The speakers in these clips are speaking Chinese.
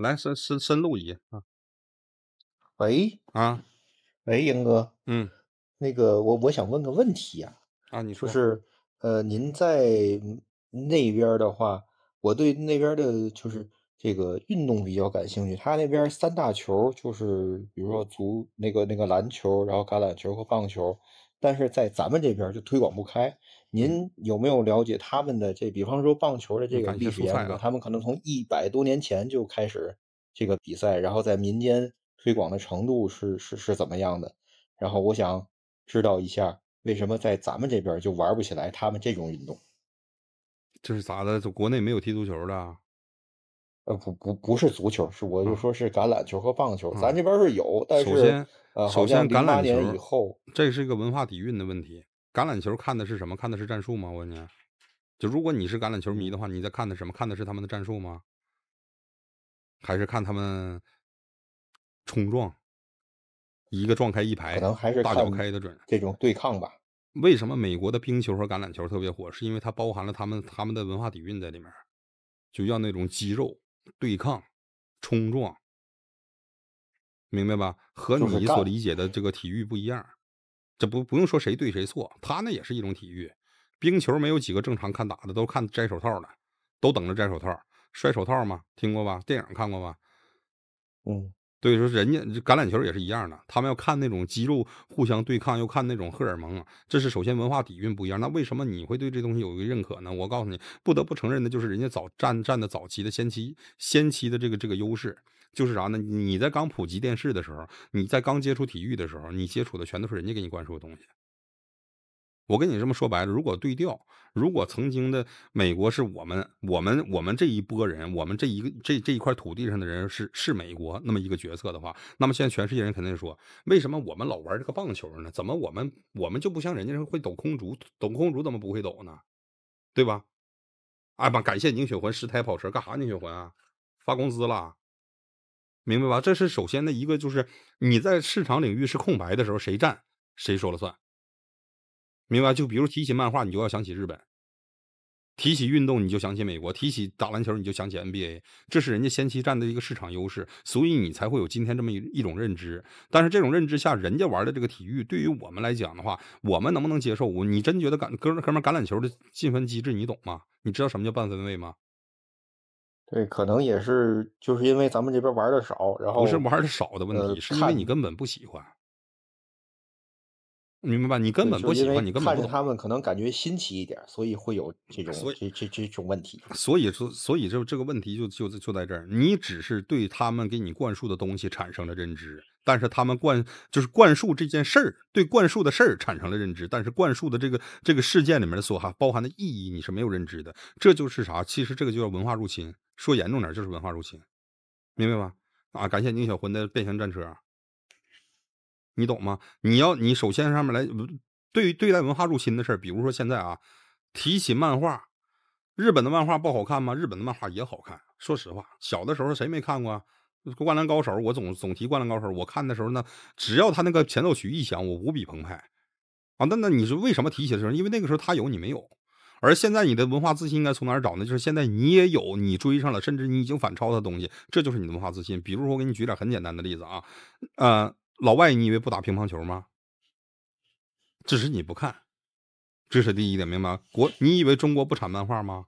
来，深深深入一些啊。喂啊，喂，英哥，嗯，那个我我想问个问题啊，啊，你说是，呃，您在那边的话，我对那边的就是这个运动比较感兴趣，他那边三大球就是，比如说足那个那个篮球，然后橄榄球和棒球。但是在咱们这边就推广不开。您有没有了解他们的这，比方说棒球的这个比赛，他们可能从一百多年前就开始这个比赛，然后在民间推广的程度是是是怎么样的？然后我想知道一下，为什么在咱们这边就玩不起来他们这种运动？这是咋的？就国内没有踢足球的？不不不是足球，是我就说是橄榄球和棒球。咱这边是有，但是呃，首先橄榄球以后，这是一个文化底蕴的问题。橄榄球看的是什么？看的是战术吗？我问你，就如果你是橄榄球迷的话，你在看的什么？看的是他们的战术吗？还是看他们冲撞，一个撞开一排，可能还是大脚开的准，这种对抗吧。为什么美国的冰球和橄榄球特别火？是因为它包含了他们他们的文化底蕴在里面，就要那种肌肉。对抗、冲撞，明白吧？和你所理解的这个体育不一样，这不不用说谁对谁错，他那也是一种体育。冰球没有几个正常看打的，都看摘手套的，都等着摘手套，摔手套嘛，听过吧？电影看过吧？嗯。对，说人家橄榄球也是一样的，他们要看那种肌肉互相对抗，又看那种荷尔蒙。这是首先文化底蕴不一样。那为什么你会对这东西有一个认可呢？我告诉你，不得不承认的就是人家早占占的早期的先期先期的这个这个优势，就是啥呢？你在刚普及电视的时候，你在刚接触体育的时候，你接触的全都是人家给你灌输的东西。我跟你这么说白了，如果对调，如果曾经的美国是我们，我们我们这一波人，我们这一个这这一块土地上的人是是美国那么一个角色的话，那么现在全世界人肯定说，为什么我们老玩这个棒球呢？怎么我们我们就不像人家会抖空竹，抖空竹怎么不会抖呢？对吧？哎妈，感谢宁雪魂十台跑车干啥？宁雪啊，发工资了，明白吧？这是首先的一个，就是你在市场领域是空白的时候，谁占谁说了算。明白，就比如提起漫画，你就要想起日本；提起运动，你就想起美国；提起打篮球，你就想起 NBA。这是人家先期占的一个市场优势，所以你才会有今天这么一一种认知。但是这种认知下，人家玩的这个体育，对于我们来讲的话，我们能不能接受？我，你真觉得橄哥们，哥们橄榄球的进分机制你懂吗？你知道什么叫半分位吗？对，可能也是就是因为咱们这边玩的少，然后不是玩的少的问题，是因为你根本不喜欢。明白吧？你根本不喜欢，你看着他们可能感觉新奇一点，所以会有这种、这、这、这种问题。所以说，所以这这个问题就就就在这儿。你只是对他们给你灌输的东西产生了认知，但是他们灌就是灌输这件事儿，对灌输的事儿产生了认知，但是灌输的这个这个事件里面的所含包含的意义，你是没有认知的。这就是啥？其实这个就叫文化入侵。说严重点，就是文化入侵，明白吧？啊，感谢宁小魂的变形战车。你懂吗？你要你首先上面来对对待文化入侵的事儿，比如说现在啊，提起漫画，日本的漫画不好看吗？日本的漫画也好看。说实话，小的时候谁没看过《灌篮高手》？我总总提《灌篮高手》，我看的时候，呢，只要他那个前奏曲一响，我无比澎湃。啊，那那你说为什么提起的时候？因为那个时候他有你没有，而现在你的文化自信应该从哪儿找呢？就是现在你也有，你追上了，甚至你已经反超的东西，这就是你的文化自信。比如说，我给你举点很简单的例子啊，嗯。老外，你以为不打乒乓球吗？只是你不看，这是第一点，明白吗？国，你以为中国不产漫画吗？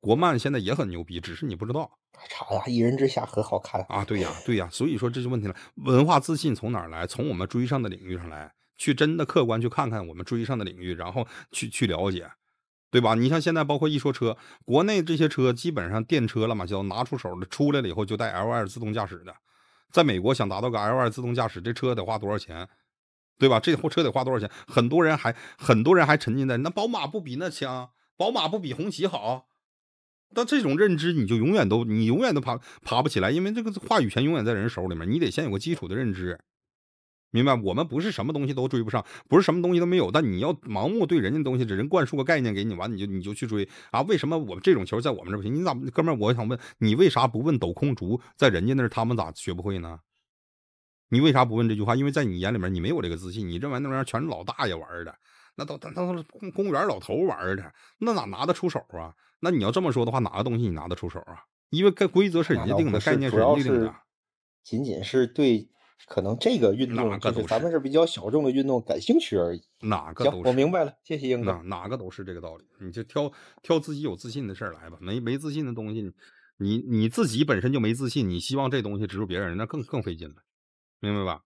国漫现在也很牛逼，只是你不知道。查呀，一人之下很好看啊，对呀，对呀，所以说这就问题了，文化自信从哪来？从我们追上的领域上来，去真的客观去看看我们追上的领域，然后去去了解，对吧？你像现在，包括一说车，国内这些车基本上电车了嘛，叫拿出手了出来了以后就带 L2 自动驾驶的。在美国想达到个 L2 自动驾驶，这车得花多少钱，对吧？这货车得花多少钱？很多人还很多人还沉浸在那宝马不比那强，宝马不比红旗好，但这种认知你就永远都你永远都爬爬不起来，因为这个话语权永远在人手里面，你得先有个基础的认知。明白，我们不是什么东西都追不上，不是什么东西都没有，但你要盲目对人家东西，人灌输个概念给你，完你就你就去追啊？为什么我们这种球在我们这不行？你咋哥们？我想问你，为啥不问抖空竹在人家那儿，他们咋学不会呢？你为啥不问这句话？因为在你眼里面，你没有这个自信，你认为那玩意儿全是老大爷玩的，那都那都是公公园老头玩的，那哪拿得出手啊？那你要这么说的话，哪个东西你拿得出手啊？因为该规则是人家定的，概念是人家定的，仅仅是对。可能这个运动就是咱们是比较小众的运动，感兴趣而已。哪个都是，我明白了，谢谢英哥。哪个都是这个道理，你就挑挑自己有自信的事来吧。没没自信的东西，你你自己本身就没自信，你希望这东西植入别人，那更更费劲了，明白吧？